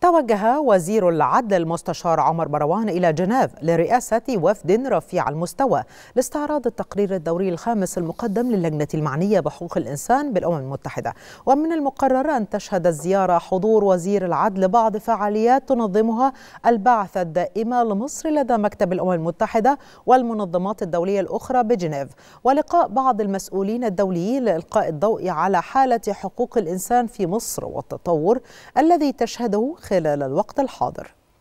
توجه وزير العدل المستشار عمر مروان إلى جنيف لرئاسة وفد رفيع المستوى لاستعراض التقرير الدوري الخامس المقدم للجنة المعنية بحقوق الإنسان بالأمم المتحدة ومن المقرر أن تشهد الزيارة حضور وزير العدل بعض فعاليات تنظمها البعثة الدائمة لمصر لدى مكتب الأمم المتحدة والمنظمات الدولية الأخرى بجنيف ولقاء بعض المسؤولين الدوليين لإلقاء الضوء على حالة حقوق الإنسان في مصر والتطور الذي تشهده خلال الوقت الحاضر